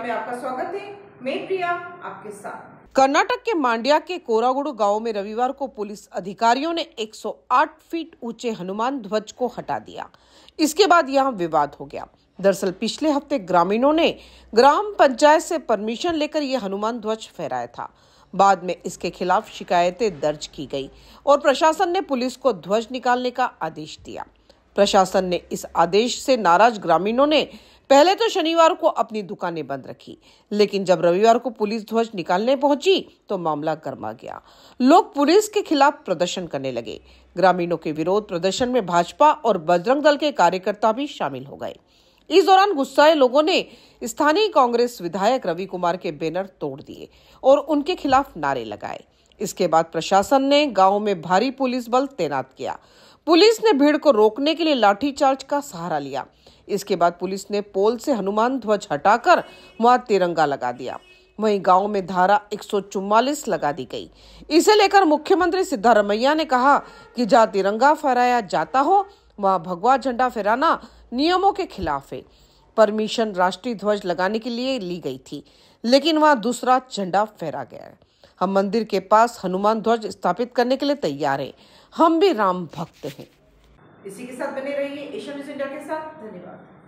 प्रिया में आपका स्वागत है मैं प्रिया आपके साथ कर्नाटक के मांड्या के कोरागुड़ू गांव में रविवार को पुलिस अधिकारियों ने 108 फीट ऊंचे हनुमान ध्वज को हटा दिया इसके बाद यहां विवाद हो गया दरअसल पिछले हफ्ते ग्रामीणों ने ग्राम पंचायत से परमिशन लेकर यह हनुमान ध्वज फहराया था बाद में इसके खिलाफ शिकायतें दर्ज की गई और प्रशासन ने पुलिस को ध्वज निकालने का आदेश दिया प्रशासन ने इस आदेश से नाराज ग्रामीणों ने पहले तो शनिवार को अपनी दुकानें बंद रखी लेकिन जब रविवार को पुलिस ध्वज निकालने पहुंची तो मामला गर्मा गया लोग पुलिस के खिलाफ प्रदर्शन करने लगे ग्रामीणों के विरोध प्रदर्शन में भाजपा और बजरंग दल के कार्यकर्ता भी शामिल हो गए इस दौरान गुस्साए लोगों ने स्थानीय कांग्रेस विधायक रवि कुमार के बैनर तोड़ दिए और उनके खिलाफ नारे लगाए इसके बाद प्रशासन ने गांव में भारी पुलिस बल तैनात किया पुलिस ने भीड़ को रोकने के लिए लाठीचार्ज का सहारा लिया इसके बाद पुलिस ने पोल से हनुमान ध्वज हटाकर वहां तिरंगा लगा दिया वहीं गांव में धारा 144 लगा दी गई इसे लेकर मुख्यमंत्री सिद्धारमैया ने कहा कि जहाँ तिरंगा फहराया जाता हो वहाँ भगवा झंडा फहराना नियमों के खिलाफ है परमिशन राष्ट्रीय ध्वज लगाने के लिए ली गई थी लेकिन वहाँ दूसरा झंडा फहरा गया है हम मंदिर के पास हनुमान ध्वज स्थापित करने के लिए तैयार हैं हम भी राम भक्त हैं इसी के साथ बने रहिए एशिया न्यूज इंडिया के साथ धन्यवाद